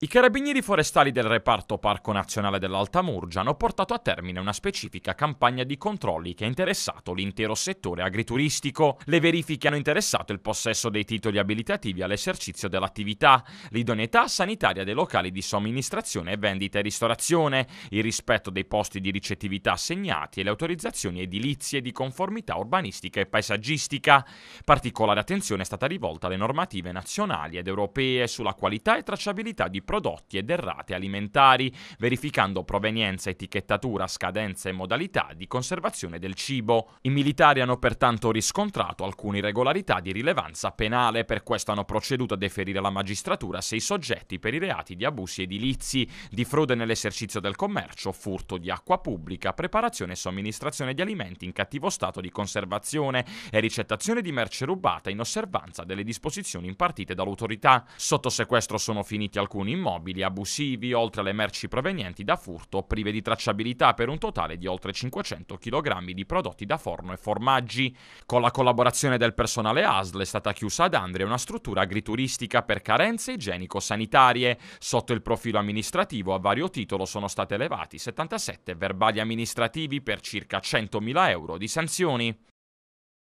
I carabinieri forestali del reparto Parco Nazionale dell'Alta Murgia hanno portato a termine una specifica campagna di controlli che ha interessato l'intero settore agrituristico. Le verifiche hanno interessato il possesso dei titoli abilitativi all'esercizio dell'attività, l'idoneità sanitaria dei locali di somministrazione, vendita e ristorazione, il rispetto dei posti di ricettività assegnati e le autorizzazioni edilizie di conformità urbanistica e paesaggistica. Particolare attenzione è stata rivolta alle normative nazionali ed europee sulla qualità e tracciabilità di prodotti ed errate alimentari, verificando provenienza, etichettatura, scadenza e modalità di conservazione del cibo. I militari hanno pertanto riscontrato alcune irregolarità di rilevanza penale, per questo hanno proceduto a deferire alla magistratura sei soggetti per i reati di abusi edilizi, di frode nell'esercizio del commercio, furto di acqua pubblica, preparazione e somministrazione di alimenti in cattivo stato di conservazione e ricettazione di merce rubata in osservanza delle disposizioni impartite dall'autorità. Sotto sequestro sono finiti alcuni immobili abusivi, oltre alle merci provenienti da furto prive di tracciabilità per un totale di oltre 500 kg di prodotti da forno e formaggi. Con la collaborazione del personale ASL è stata chiusa ad Andria una struttura agrituristica per carenze igienico-sanitarie. Sotto il profilo amministrativo a vario titolo sono stati elevati 77 verbali amministrativi per circa 100.000 euro di sanzioni.